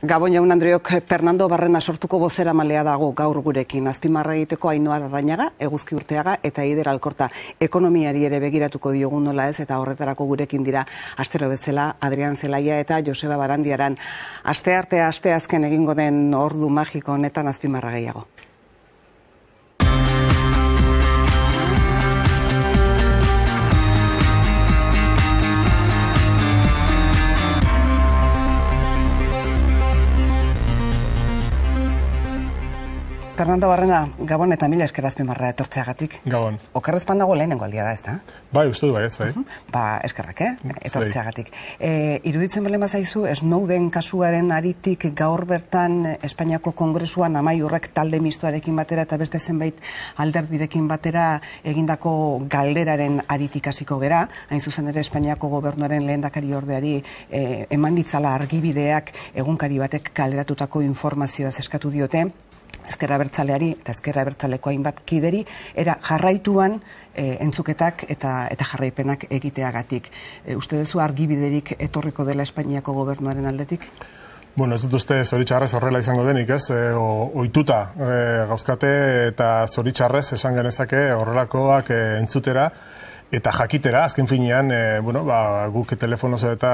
Gabon jaun Andreok, Fernando Barrena sortuko bozera malea dago gaur gurekin. Azpimarra egiteko ainoa eguzki urteaga eta ider alkorta ekonomiari ere begiratuko diogun nola ez eta horretarako gurekin dira astero bezala Adrian Zelaia eta Joseba Barandiaran. Aste artea, aste azken egingo den ordu magiko honetan azpimarra gehiago. Fernando Barrena, Gabon eta mila eskerazpen etortzeagatik. Gabon. Okerrezpan dago lehenengo aldia da, ez da? Bai, uste du, bai, ez, bai. Ba, eskerrak, eh? Bai. Etortzeagatik. E, iruditzen zaizu, mazaizu, Snowden kasuaren aritik gaur bertan Espainiako Kongresuan amai horrek talde mistoarekin batera eta beste zenbait alderdirekin batera egindako galderaren aritik hasiko gera, hain zuzen ere Espainiako gobernuaren lehendakari ordeari eh, eman ditzala argibideak egunkari batek kalderatutako informazioa eskatu diote, ezkerra bertzaleari eta ezkerra bertzaleko hainbat kideri, era jarraituan e, entzuketak eta, eta jarraipenak egiteagatik. Eh, uste duzu argi etorriko dela Espainiako gobernuaren aldetik? Bueno, ez dut uste zoritxarrez horrela izango denik, ez? E, o, oituta gauzkate eta zoritxarrez esan genezake horrelakoak e, entzutera, Eta jakitera, azken finean, e, bueno, ba, guk telefonoz eta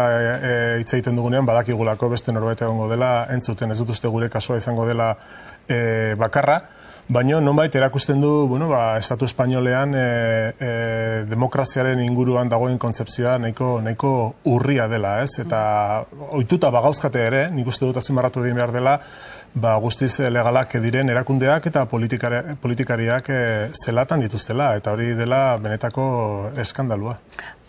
hitz dugunean, badakigulako beste norbait egongo dela, entzuten ez dut uste gure kasua izango dela e, bakarra, baino nonbait erakusten du, bueno, ba, Estatu Espainolean e, e, demokraziaren inguruan dagoen kontzeptzioa nahiko, nahiko urria dela, ez? Eta ohituta bagauzkate ere, nik uste dut azimarratu egin behar dela, ba, guztiz legalak diren erakundeak eta politikariak, politikariak e, zelatan dituztela, eta hori dela benetako eskandalua.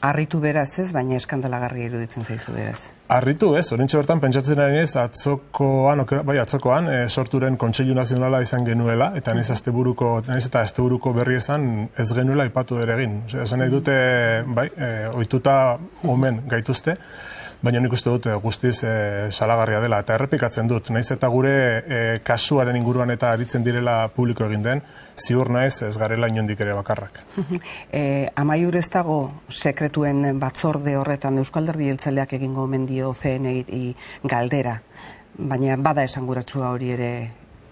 Arritu beraz ez, baina eskandalagarri iruditzen zaizu beraz. Arritu ez, orintxe bertan pentsatzen ari atzokoan, bai atzokoan, e, sorturen kontseilu nazionala izan genuela, eta naiz azte buruko, naiz eta azte buruko berri ez genuela ipatu ere egin. nahi dute, bai, e, eh, oituta omen gaituzte baina nik uste dut eh, guztiz e, salagarria dela. Eta errepikatzen dut, Naiz eta gure eh, kasuaren inguruan eta aritzen direla publiko egin den, ziur naiz ez garela inondik ere bakarrak. e, Amaiur ez dago sekretuen batzorde horretan Euskalderri eltzeleak egingo mendio zehen galdera, baina bada esanguratsua hori ere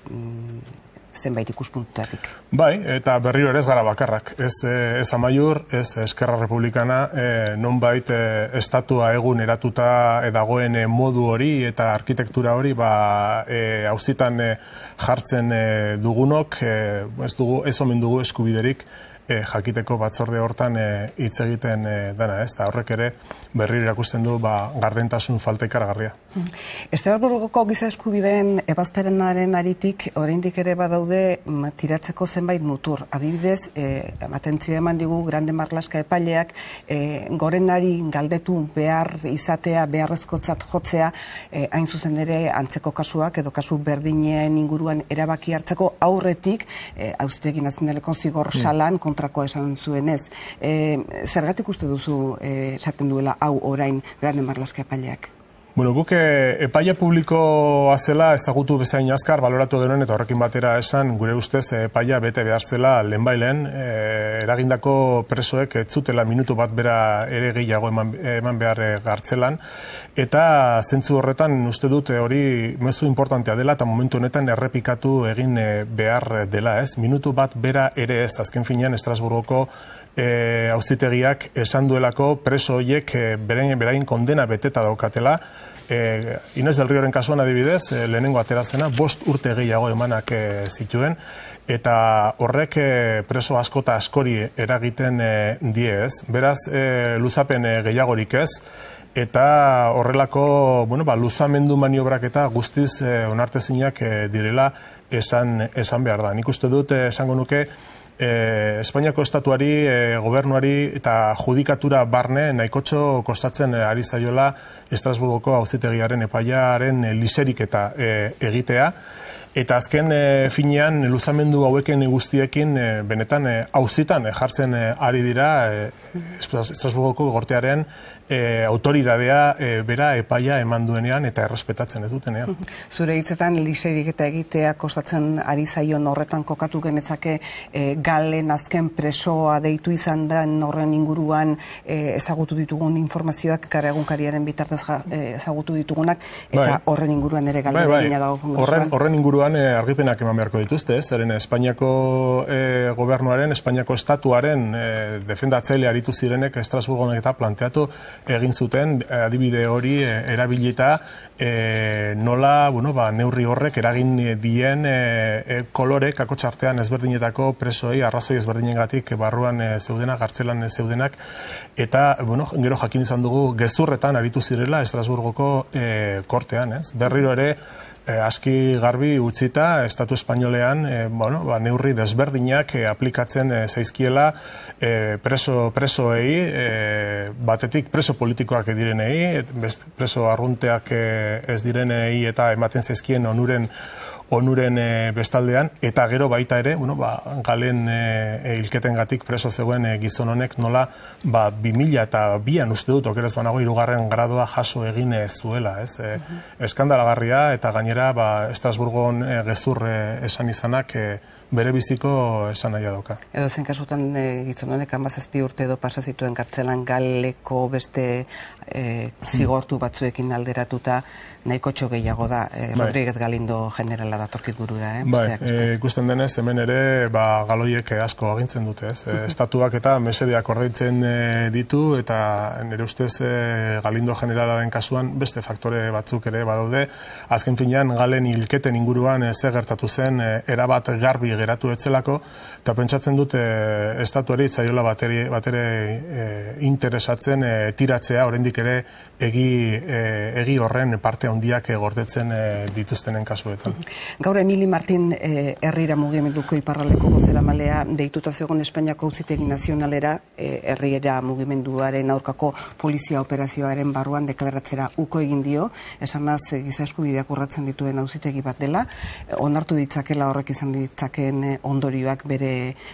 mm, zenbait ikuspuntutatik. Bai, eta berri hori ez gara bakarrak. Ez, eh, ez amaiur, ez eskerra republikana, e, eh, non bait eh, estatua egun eratuta edagoen modu hori eta arkitektura hori ba, e, hauzitan jartzen e, dugunok, e, ez, dugu, ez dugu eskubiderik, e, jakiteko batzorde hortan eh, hitz egiten e, dena, ez? Ta horrek ere berri irakusten du ba, gardentasun falta ikaragarria. Mm. Estrasburgoko giza eskubideen ebazperenaren aritik oraindik ere badaude mm, tiratzeko zenbait mutur. Adibidez, eh eman digu Grande Marlaska epaileak e, gorenari galdetu behar izatea, beharrezkotzat jotzea, e, hain zuzen ere antzeko kasuak edo kasu berdinen inguruan erabaki hartzeko aurretik eh auztegi nazionaleko zigor mm. salan, mm kontrakoa esan zuen ez. Eh, zergatik uste duzu eh, esaten duela hau orain grande marlaska Bueno, guk eh, epaia publiko azela ezagutu bezain azkar baloratu denuen eta horrekin batera esan gure ustez eh, epaia bete behar zela lehenbailen eh, eragindako presoek etzutela minutu bat bera ere gehiago eman, eman behar gartzelan eta zentzu horretan uste dut hori mezu importantea dela eta momentu honetan errepikatu egin behar dela ez minutu bat bera ere ez azken finean Estrasburgoko e, auzitegiak esan duelako preso horiek e, berain, kondena beteta daukatela. E, eh, Inez del Rioren kasuan adibidez, e, lehenengo aterazena, bost urte gehiago emanak zituen, eta horrek preso asko eta askori eragiten diez, beraz e, luzapen gehiagorik ez, eta horrelako bueno, ba, luzamendu maniobrak eta guztiz onartezinak direla esan, esan behar da. Nik uste dut esango nuke, e, Espainiako estatuari, e, gobernuari eta judikatura barne nahikotxo kostatzen eh, ari zaiola Estrasburgoko hauzitegiaren epaiaaren liserik eta e, egitea. Eta azken e, finean, luzamendu hauekin guztiekin, eh, benetan, e, eh, hauzitan jartzen ari dira e, Estrasburgoko gortearen e, autoridadea bera epaia eman duenean eta errespetatzen ez dutenean. Zure hitzetan, liserik eta egitea kostatzen ari zaion horretan kokatu genetzake galen azken presoa deitu izan da horren inguruan ezagutu ditugun informazioak gara egunkariaren bitartez ezagutu ditugunak eta bai. horren inguruan ere galen bai, bai. Horren, horren inguruan inguruan eh, argipenak eman beharko dituzte, zeren Espainiako e, gobernuaren, Espainiako estatuaren e, defendatzaile aritu zirenek Estrasburgon eta planteatu egin zuten adibide hori erabilita e, nola bueno, ba, neurri horrek eragin dien e, e, kolorek ezberdinetako presoei arrazoi ezberdinengatik barruan e, zeudenak, hartzelan e, zeudenak, eta bueno, gero jakin izan dugu gezurretan aritu zirela Estrasburgoko e, kortean, ez? berriro ere azki eh, aski garbi utzita Estatu Espainolean eh, bueno, ba, neurri desberdinak eh, aplikatzen e, preso presoei, batetik preso politikoak direnei, preso arrunteak ez direnei eta ematen zaizkien onuren onuren eh, bestaldean, eta gero baita ere, bueno, ba, galen eh, e, gatik preso zegoen eh, gizon honek nola, ba, bimila eta bian uste dut, okerez banago, irugarren gradoa jaso egin zuela, ez? E, eskandalagarria, eta gainera, ba, Estrasburgon e, gezur esan izanak, bere biziko esan nahi adoka. Edo zen kasutan e, gitzon urte edo pasazituen kartzelan galeko beste e, zigortu batzuekin alderatuta nahiko gehiago da e, bai. Rodríguez Galindo generala datorki burura. Eh? Bai, e, ikusten denez, hemen ere ba, galoiek asko agintzen dute. Ez? E, estatuak eta mesedeak ordaitzen e, ditu eta nire ustez Galindo generalaren kasuan beste faktore batzuk ere badaude. Azken finean, galen hilketen inguruan e, ze gertatu zen e, erabat garbi geratu etzelako, eta pentsatzen dute eh, estatuari hori itzaiola batere eh, interesatzen eh, tiratzea, oraindik ere egi horren parte handiak gordetzen dituztenen kasuetan. Gaur Emili Martin Herrira mugimenduko iparraleko gozera malea, deituta zegoen Espainiako utzitegin nazionalera, herriera mugimenduaren aurkako polizia operazioaren barruan deklaratzera uko egin dio, esanaz, naz gizasku bideak urratzen dituen hausitegi bat dela, onartu ditzakela horrek izan ditzake Eh, ondorioak bere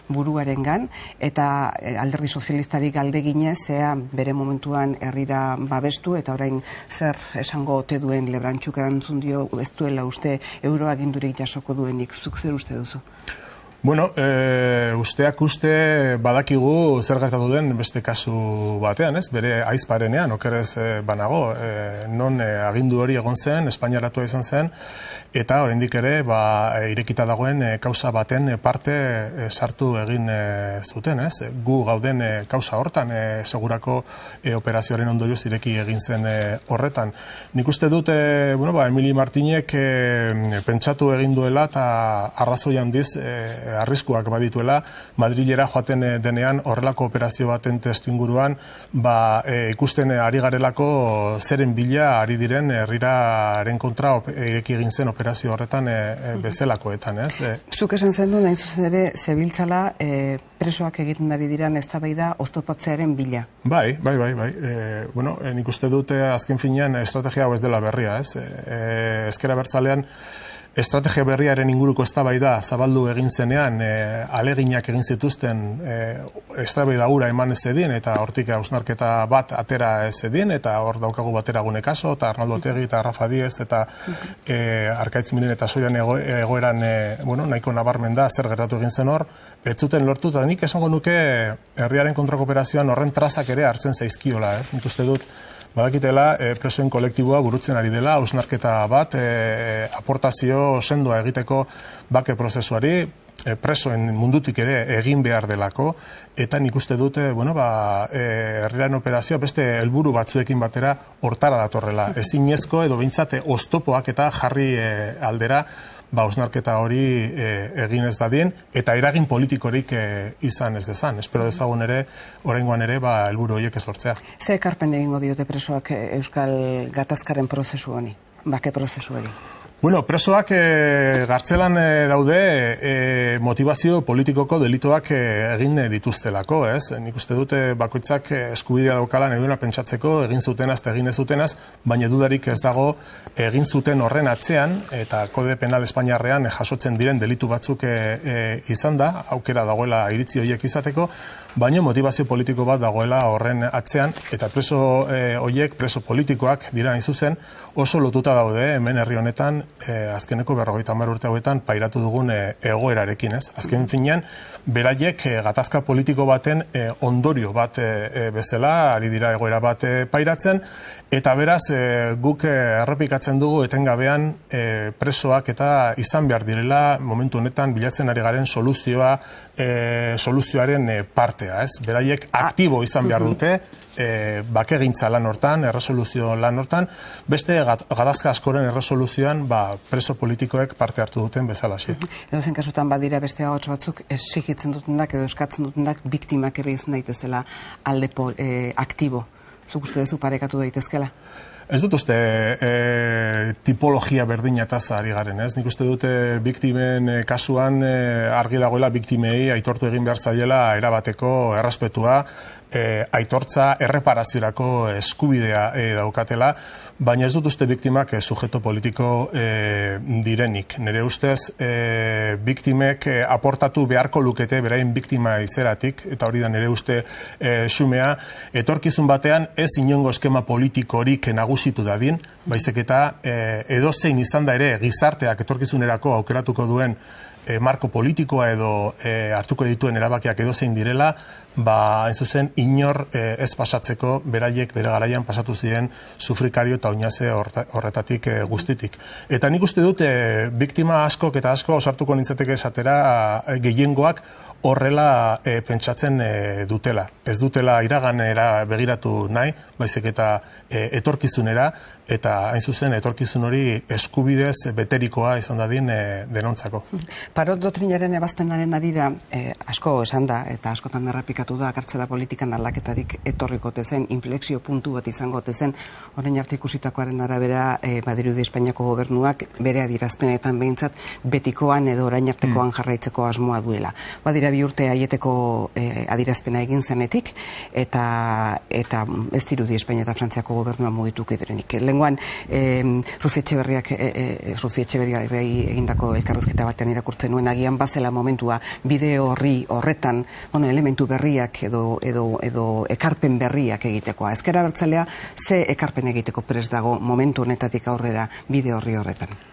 buruarengan eta eh, alderdi sozialistarik aldeginez, zea bere momentuan herrira babestu eta orain zer esango ote duen lebrantxuk erantzun dio ez duela uste euroagindurik jasoko duenik zuk zer uste duzu? Bueno, e, usteak uste badakigu zer gertatu den beste kasu batean, ez? Bere aizparenean, okerez e, eh, banago, e, non agindu hori egon zen, Espainiaratu izan zen, eta oraindik ere ba, irekita dagoen e, kausa baten parte sartu egin e, zuten, ez? Gu gauden e, kausa hortan, segurako operazioaren ondorioz ireki egin zen horretan. Nik uste dut, e, bueno, ba, Emili Martinek pentsatu egin duela eta arrazoian diz e, Eh, arriskuak badituela, Madrilera joaten eh, denean horrelako operazio baten testu inguruan, ba, e, ikusten ari garelako zeren bila ari diren herrira kontra ireki egin zen operazio horretan e, e, bezelakoetan, ez? Zuk esan zen du, nahi zuzen ere, zebiltzala presoak egiten dabe diran eztabaida da oztopatzearen bila. Bai, bai, bai, bai. E, bueno, nik uste dute azken finean estrategia hau ez dela berria, ez? E, ezkera bertzalean, estrategia berriaren inguruko eztabaida zabaldu egin zenean, e, aleginak egin zituzten e, estrabaida ura eman ez edin, eta hortik ausnarketa bat atera ez edin, eta hor daukagu batera gune kaso, eta Arnaldo Tegi, eta Rafa Diez, eta e, Arkaitz eta Soian egoeran e, bueno, nahiko nabarmen da, zer gertatu egin zen hor, ez zuten lortu, eta nik esango nuke herriaren kontrakooperazioan horren trazak ere hartzen zaizkiola, ez? Nik uste dut, badakitela eh, presoen kolektiboa burutzen ari dela, ausnarketa bat, e, aportazio sendoa egiteko bake prozesuari, eh, presoen mundutik ere egin behar delako, eta nik uste dute, bueno, ba, operazioa beste helburu batzuekin batera hortara datorrela. Ezin ezko edo bintzate oztopoak eta jarri aldera, ba, osnarketa hori e, egin ez dadin, eta eragin politikorik e, izan ez dezan. Espero dezagun ere, oraingoan ere, ba, elburu horiek ez Ze ekarpen egingo diote presoak e, Euskal Gatazkaren prozesu honi, bake prozesu hori? Bueno, presoak e, gartzelan eh, daude e, motivazio politikoko delitoak e, egin dituztelako, ez? Nik uste dute bakoitzak eskubidea daukala eduna pentsatzeko egin zutenaz eta egin ez zutenaz, baina dudarik ez dago egin zuten horren atzean eta kode penal espainiarrean jasotzen diren delitu batzuk e, e, izan da, aukera dagoela iritzi horiek izateko, baina motivazio politiko bat dagoela horren atzean eta preso e, horiek, preso politikoak dira izuzen, oso lotuta daude hemen herri honetan eh, azkeneko berrogeita hamar urte hauetan pairatu dugun eh, egoerarekin ez. Azken finean beraiek eh, gatazka politiko baten eh, ondorio bat bezala ari dira egoera bat pairatzen eta beraz guk errepikatzen dugu etengabean presoak eta izan behar direla momentu honetan bilatzen ari garen soluzioa soluzioaren partea ez. Beraiek aktibo izan behar dute e, bakegintza lan hortan, erresoluzio lan hortan, beste gadazka askoren erresoluzioan ba, preso politikoek parte hartu duten bezala. Mm kasutan badira beste hau batzuk esikitzen dutenak edo eskatzen dutenak biktimak ere izan daitezela alde eh, aktibo. Zuk uste duzu parekatu daitezkela? Ez dut uste eh, tipologia berdina eta garen, ez? Nik uste dute biktimen kasuan argi dagoela biktimei aitortu egin behar zaiela erabateko errazpetua e, aitortza erreparaziorako eskubidea e, daukatela, baina ez dut uste biktimak e, sujeto politiko e, direnik. Nere ustez, e, biktimek aportatu beharko lukete berain biktima izeratik, eta hori da nere uste e, sumea, etorkizun batean ez inongo eskema politikorik nagusitu dadin, baizeketa e, edozein izan da ere gizarteak etorkizunerako aukeratuko duen e, marko politikoa edo eh, hartuko dituen erabakiak edo zein direla, ba, hain zuzen, inor eh, ez pasatzeko, beraiek, bere garaian pasatu ziren sufrikario eta oinaze horretatik e, guztitik. Eta nik uste dute, biktima askok eta asko osartuko nintzateke esatera gehiengoak horrela e, pentsatzen dutela. Ez dutela iraganera begiratu nahi, baizik eta etorkizunera, eta hain zuzen etorkizun hori eskubidez beterikoa izan da den eh, denontzako. Parot dotrinaren ebazpenaren adira eh, asko esan da eta askotan errepikatu da kartzela politikan alaketarik etorriko tezen, inflexio puntu bat izango tezen, horrein ikusitakoaren arabera eh, badirude Espainiako gobernuak bere adirazpenetan behintzat betikoan edo orain artekoan mm. jarraitzeko asmoa duela. Badira bi urte aieteko adirazpena egin zenetik eta eta ez dirudi Espainia eta Frantziako gobernuak mugituko direnik oraingoan eh Rufi Etxeberriak eh Rufi egindako elkarrezketa batean irakurtzen nuen agian bazela momentua bide horri horretan bueno elementu berriak edo edo edo ekarpen berriak egitekoa ezkerabertzalea ze ekarpen egiteko pres dago momentu honetatik aurrera bide horri horretan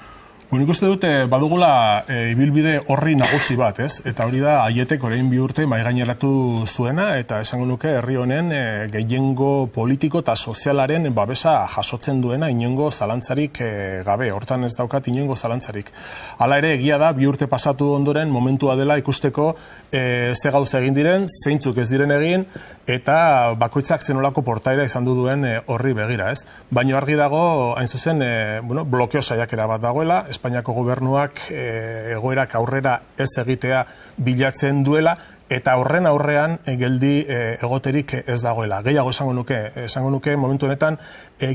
Bueno, ikuste dute, badugula, e, ibilbide horri nagusi bat, ez? Eta hori da, aietek orain bi urte maigaineratu zuena, eta esango nuke, herri honen e, gehiengo politiko eta sozialaren babesa jasotzen duena inongo zalantzarik e, gabe, hortan ez daukat inongo zalantzarik. Hala ere, egia da, bi urte pasatu ondoren, momentua dela ikusteko e, ze gauza egin diren, zeintzuk ez diren egin, eta bakoitzak zenolako portaira izan du duen e, horri begira, ez? Baina argi dago, hain zuzen, e, bueno, blokeo saiakera bat dagoela, Espainiako gobernuak eh, egoerak aurrera ez egitea bilatzen duela, eta horren aurrean eh, geldi eh, egoterik ez dagoela. Gehiago esango nuke, esango nuke momentu honetan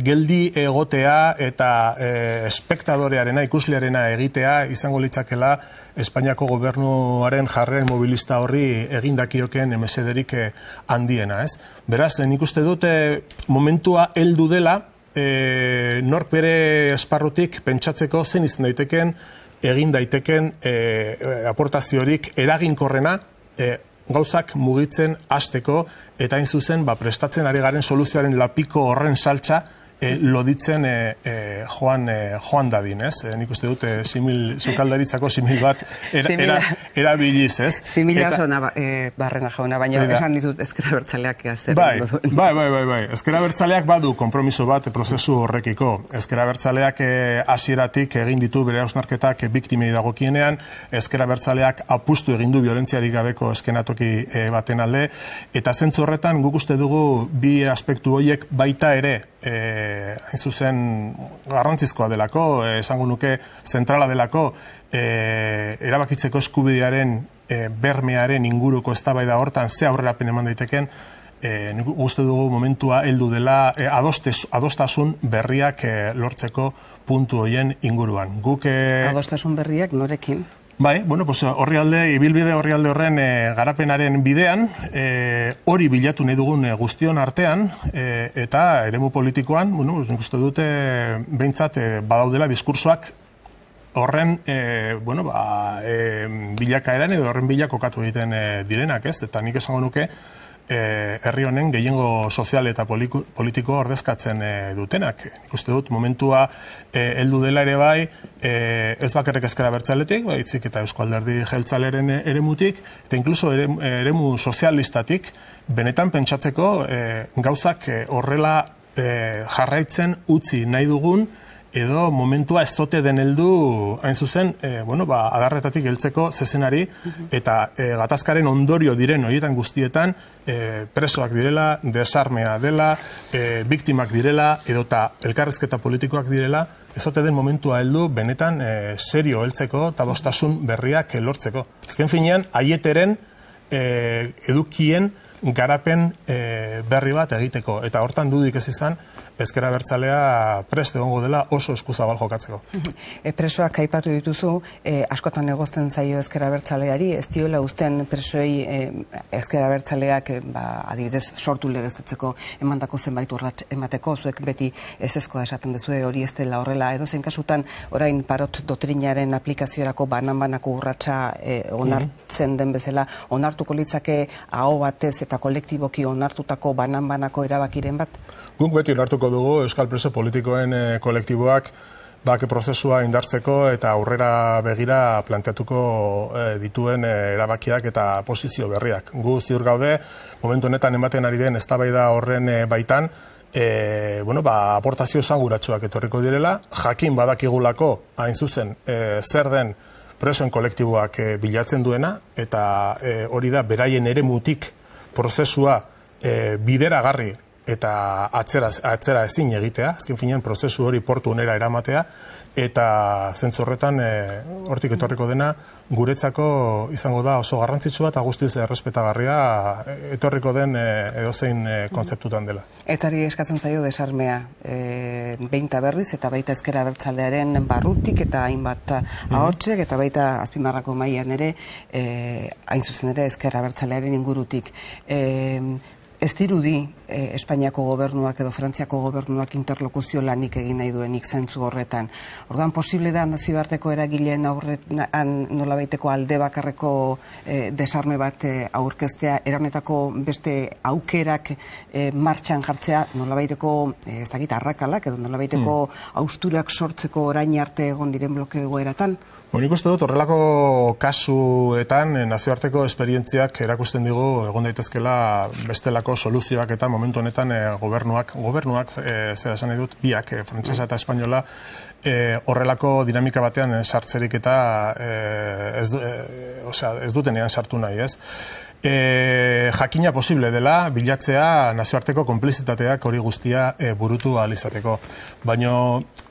geldi egotea eta e, espektadorearena, ikuslearena egitea izango litzakela Espainiako gobernuaren jarren mobilista horri egindakioken emesederik handiena, ez? Beraz, nik uste dute momentua heldu dela, e, bere esparrutik pentsatzeko zen izan daiteken egin daiteken e, e, aportaziorik eraginkorrena e, gauzak mugitzen hasteko eta hain zuzen ba, prestatzen ari garen soluzioaren lapiko horren saltza e, loditzen joan, e, joan dadin, ez? E, nik uste dut, e, simil, zukaldaritzako simil bat er, era, erabiliz, ez? Simila oso e, barrena jauna, baina esan ditut ezkera bertzaleak Bai, bai, bai, bai, bai, ezkera bertzaleak badu kompromiso bat prozesu horrekiko. Ezkera bertzaleak hasieratik egin ditu bere hausnarketak e, biktimei dagokienean, ezkera bertzaleak apustu egin du biolentziarik gabeko eskenatoki baten alde, Eta zentzu horretan guk uste dugu bi aspektu horiek baita ere e, hain zuzen garrantzizkoa delako, eh, esango nuke zentrala delako, e, erabakitzeko eskubidearen e, bermearen inguruko eztabaida hortan ze aurrerapen eman daiteken, e, uste dugu momentua heldu dela e, adostez, adostasun berriak lortzeko puntu hoien inguruan. Guk adostasun berriak norekin? Bai, bueno, pues horri ibilbide horri alde horren eh, garapenaren bidean, e, hori bilatu nahi dugun eh, guztion artean, e, eta eremu politikoan, bueno, dute, behintzat, e, badaudela diskursoak horren, e, bueno, ba, e, bilakaeran edo horren bilakokatu egiten e, direnak, ez? Eta nik esango nuke, Eh, herri honen gehiengo sozial eta politiko ordezkatzen eh, dutenak. Nik uste dut, momentua eh, eldu dela ere bai, ez bakarrek ezkera bertzaletik, itzik eta euskalderdi jeltzaleren eremutik, eremutik, eta inkluso ere sozialistatik, benetan pentsatzeko gauzak horrela jarraitzen utzi nahi dugun, edo momentua ez zote den heldu hain zuzen, e, bueno, ba, agarretatik heltzeko zezenari, mhm. eta e, gatazkaren ondorio diren horietan guztietan, e, presoak direla, desarmea dela, e, biktimak direla, edo eta elkarrezketa politikoak direla, ez den momentua heldu benetan e, serio heltzeko eta bostasun berriak elortzeko. Ezken finean, aieteren e, edukien, garapen e, berri bat egiteko. Eta hortan dudik ez izan, Ezkera bertzalea preste gongo dela oso eskuzabal jokatzeko. E presoak kaipatu dituzu, e, askotan egozten zaio ezkera bertzaleari, ez diola usten presoei e, ezkera bertzaleak e, ba, adibidez sortu legezatzeko emandako zenbait urrat emateko, zuek beti ez ezkoa esaten duzu hori ez dela horrela. Edo zen kasutan orain parot dotrinaren aplikaziorako banan-banako urratxa e, onartzen mhm. den bezala, onartuko litzake hau batez eta kolektiboki onartutako banan-banako erabakiren bat? Gunk beti onartuko dugu Euskal Preso Politikoen eh, kolektiboak bak prozesua indartzeko eta aurrera begira planteatuko eh, dituen eh, erabakiak eta posizio berriak. Gu ziur gaude, momentu honetan ematen ari den eztabaida horren baitan, e, bueno, ba, aportazio esanguratsuak etorriko direla, jakin badakigulako hain zuzen zer den presoen kolektiboak bilatzen duena, eta hori da beraien ere mutik prozesua e, bideragarri eta atzera, atzera ezin egitea, azken finean prozesu hori portu onera eramatea, eta zentzu horretan eh, hortik etorriko dena guretzako izango da oso garrantzitsua eta guztiz errespetagarria eh, etorriko den eh, edozein kontzeptutan dela. Eta hori eskatzen zaio desarmea, e, beinta berriz eta baita ezkera bertzaldearen barrutik eta hainbat mhm. ahortzek eta baita azpimarrako mailan ere, hain zuzen ere ezkera bertzalearen ingurutik. E, ez dirudi e, Espainiako gobernuak edo Frantziako gobernuak interlokuzio lanik egin nahi duenik zentzu horretan. Ordan posible da nazibarteko eragileen aurretan nolabaiteko alde bakarreko e, desarme bat e, aurkeztea, eranetako beste aukerak e, martxan jartzea nolabaiteko, e, ez dakit, arrakalak edo nolabaiteko mm. austurak sortzeko orain arte egon diren blokegoeratan? eratan? Bueno, ikuste dut, horrelako kasuetan eh, nazioarteko esperientziak erakusten digu egon daitezkela bestelako soluzioak eta momentu honetan e, gobernuak, gobernuak, e, zera esan edut, biak, e, eta espainola, e, horrelako dinamika batean eh, sartzerik eta e, ez, e, osea, ez duten ean sartu nahi, ez? E, jakina posible dela bilatzea nazioarteko konplizitateak hori guztia e, burutu alizateko. Baina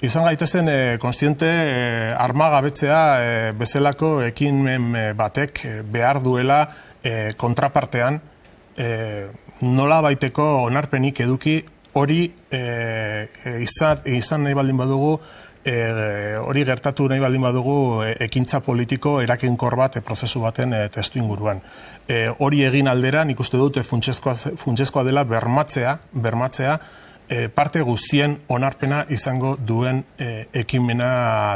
izan gaitezen e, konstiente e, armagabetzea e, bezalako ekin e, batek e, behar duela e, kontrapartean e, nola baiteko onarpenik eduki hori e, izan, izan nahi baldin badugu e, hori gertatu nahi baldin badugu e, ekintza politiko erakinkor bat e, prozesu baten e, testu inguruan. E, hori egin aldera nik uste dute funtsezkoa, funtsezkoa dela bermatzea, bermatzea e, parte guztien onarpena izango duen e, ekimena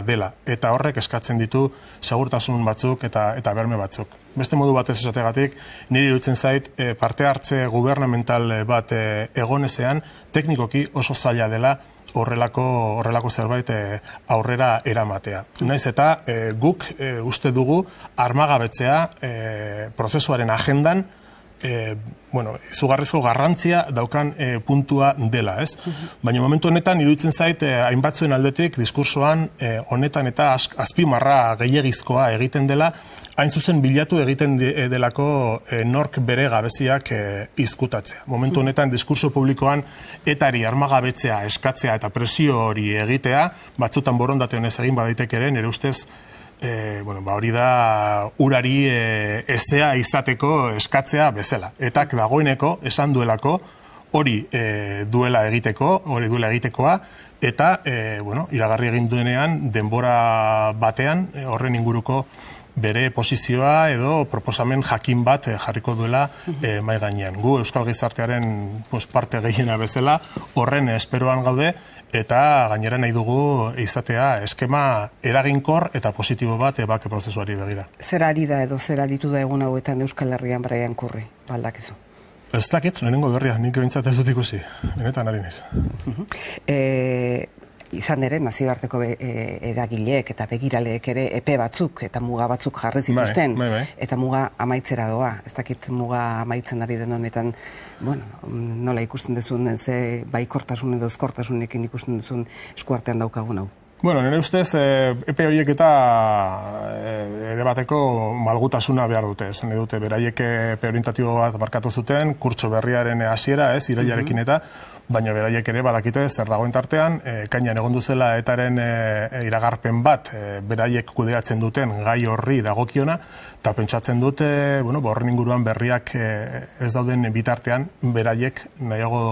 dela. Eta horrek eskatzen ditu segurtasun batzuk eta, eta berme batzuk. Beste modu batez esategatik, niri dutzen zait e, parte hartze gubernamental bat e, egonezean teknikoki oso zaila dela horrelako horrelako zerbait eh, aurrera eramatea. Naiz eta e, guk eh, uste dugu armagabetzea prozesuaren agendan e, bueno, izugarrizko garrantzia daukan puntua dela, ez? Mhm. Baina momentu honetan iruditzen zait hainbatzuen aldetik diskursoan honetan eta azpimarra gehiagizkoa egiten dela hain zuzen bilatu egiten eh, delako eh, nork bere gabeziak e, izkutatzea. Momentu honetan diskurso publikoan etari armagabetzea eskatzea eta presio hori egitea, batzutan borondate honez egin badaitek ere, nire ustez, e, bueno, ba hori da urari e, ezea izateko eskatzea bezala. Etak dagoeneko esan duelako hori duela egiteko, hori duela egitekoa, eta e, bueno, iragarri egin duenean denbora batean e, horren inguruko bere posizioa edo proposamen jakin bat eh, jarriko duela eh, mai gainean. Gu Euskal Gizartearen pues, parte gehiena bezala horren esperoan gaude eta gainera nahi dugu izatea eskema eraginkor eta positibo bat ebake prozesuari begira. Zer ari da edo zer aritu da egun hauetan Euskal Herrian braian kurri, baldakizu? Ez dakit, lehenengo berria, nik ez dut ikusi, benetan ari nez. E, eh, izan ere nazioarteko e, eragileek eta begiraleek ere epe batzuk eta muga batzuk jarri bai, zituzten bai, bai. eta muga amaitzera doa ez dakit muga amaitzen ari den honetan bueno, nola ikusten duzun ze baikortasun edo ezkortasunekin ikusten duzun eskuartean daukagun hau Bueno, nire ustez, e, epe horiek eta e, ere bateko malgutasuna behar dute. Zene dute, beraiek epe orientatibo bat markatu zuten, kurtso berriaren hasiera ez, irailarekin mhm. eta, baina beraiek ere badakite zer dagoen tartean, e, kainan egon duzela etaren eh, iragarpen bat eh, beraiek kudeatzen duten gai horri dagokiona, eta pentsatzen dute, bueno, ba, inguruan berriak ez dauden bitartean, beraiek nahiago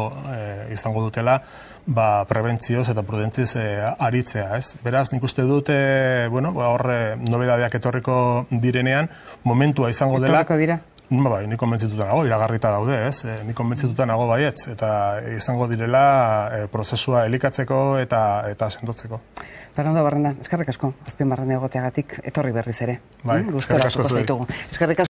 izango dutela, ba, prebentzioz eta prudentziz aritzea, ez? Beraz, nik uste dute, bueno, ba, etorriko direnean, momentua izango dela... Ba, bai, ni konbentzituta nago, iragarrita daude, ez? E, ni konbentzituta nago baietz, eta izango direla e, prozesua elikatzeko eta eta sendotzeko. Fernando Barrena, asko, azpien barrena egoteagatik, etorri berriz ere. Bai, mm, asko Eskarrik